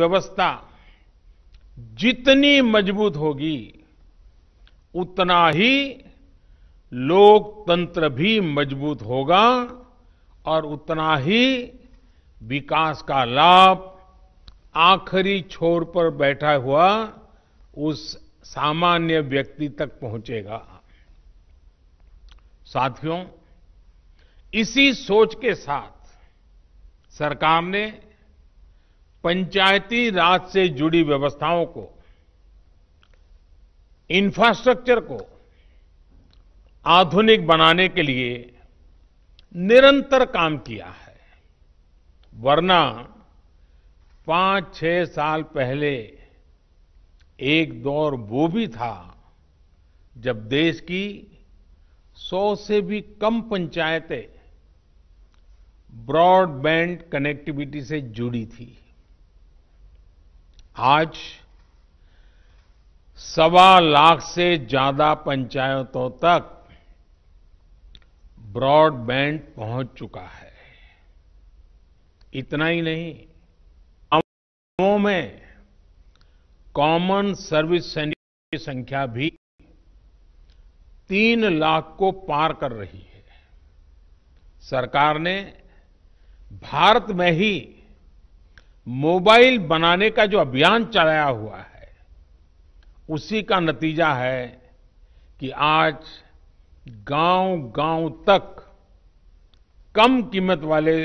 व्यवस्था जितनी मजबूत होगी उतना ही लोकतंत्र भी मजबूत होगा और उतना ही विकास का लाभ आखिरी छोर पर बैठा हुआ उस सामान्य व्यक्ति तक पहुंचेगा साथियों इसी सोच के साथ सरकार ने पंचायती राज से जुड़ी व्यवस्थाओं को इंफ्रास्ट्रक्चर को आधुनिक बनाने के लिए निरंतर काम किया है वरना पांच छह साल पहले एक दौर वो भी था जब देश की सौ से भी कम पंचायतें ब्रॉडबैंड कनेक्टिविटी से जुड़ी थी आज सवा लाख से ज्यादा पंचायतों तक ब्रॉडबैंड पहुंच चुका है इतना ही नहीं गांवों में कॉमन सर्विस सेंटर की संख्या भी तीन लाख को पार कर रही है सरकार ने भारत में ही मोबाइल बनाने का जो अभियान चलाया हुआ है उसी का नतीजा है कि आज गांव गांव तक कम कीमत वाले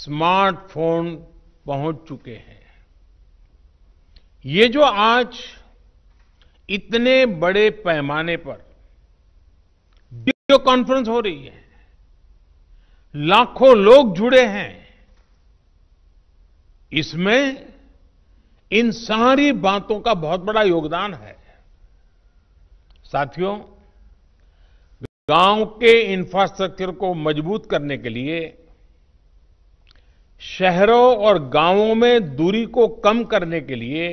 स्मार्टफोन पहुंच चुके हैं ये जो आज इतने बड़े पैमाने पर वीडियो कॉन्फ्रेंस हो रही है लाखों लोग जुड़े हैं इसमें इन सारी बातों का बहुत बड़ा योगदान है साथियों गांव के इंफ्रास्ट्रक्चर को मजबूत करने के लिए शहरों और गांवों में दूरी को कम करने के लिए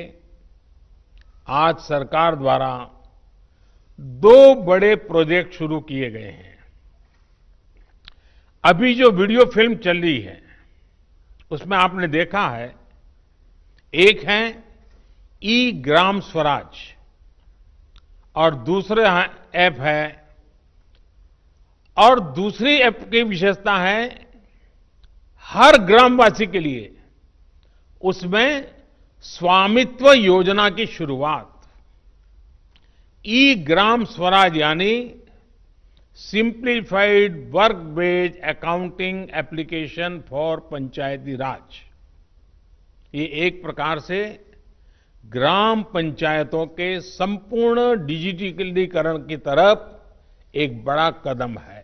आज सरकार द्वारा दो बड़े प्रोजेक्ट शुरू किए गए हैं अभी जो वीडियो फिल्म चल रही है उसमें आपने देखा है एक है ई ग्राम स्वराज और दूसरे ऐप है और दूसरी ऐप की विशेषता है हर ग्रामवासी के लिए उसमें स्वामित्व योजना की शुरुआत ई ग्राम स्वराज यानी simplified work based accounting application for Panchayati Raj ये एक प्रकार से ग्राम पंचायतों के संपूर्ण डिजिटलीकरण की तरफ एक बड़ा कदम है